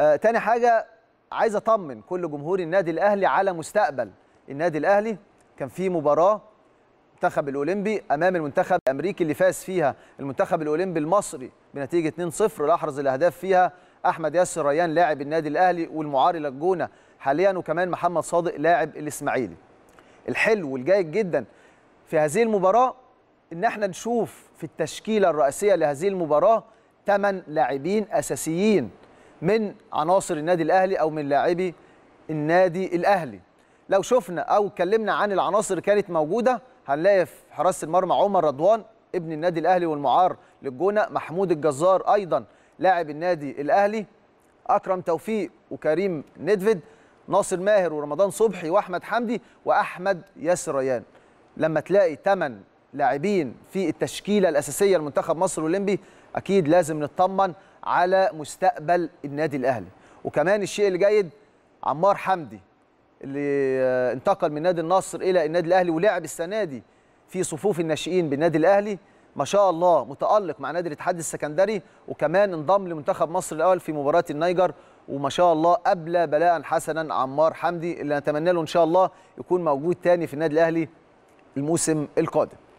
آه، تاني حاجه عايز اطمن كل جمهور النادي الاهلي على مستقبل النادي الاهلي كان في مباراه المنتخب الاولمبي امام المنتخب الامريكي اللي فاز فيها المنتخب الاولمبي المصري بنتيجه 2-0 لاحرز الاهداف فيها احمد ياسر ريان لاعب النادي الاهلي والمعاري للجونه حاليا وكمان محمد صادق لاعب الاسماعيلي الحلو والجيد جدا في هذه المباراه ان احنا نشوف في التشكيله الرئيسيه لهذه المباراه 8 لاعبين اساسيين من عناصر النادي الاهلي او من لاعبي النادي الاهلي لو شفنا او اتكلمنا عن العناصر اللي كانت موجوده هنلاقي في حراسه المرمى عمر رضوان ابن النادي الاهلي والمعار للجونه محمود الجزار ايضا لاعب النادي الاهلي اكرم توفيق وكريم ندفد ناصر ماهر ورمضان صبحي واحمد حمدي واحمد ياسر ريان لما تلاقي 8 لاعبين في التشكيله الاساسيه لمنتخب مصر الاولمبي اكيد لازم نطمن على مستقبل النادي الاهلي وكمان الشيء الجيد عمار حمدي اللي آه، انتقل من نادي النصر الى النادي الاهلي ولعب السنه دي في صفوف الناشئين بالنادي الاهلي ما شاء الله متالق مع نادي الاتحاد السكندري وكمان انضم لمنتخب مصر الاول في مباراه النيجر وما شاء الله ابلى بلاء حسنا عمار حمدي اللي نتمنى له ان شاء الله يكون موجود تاني في النادي الاهلي الموسم القادم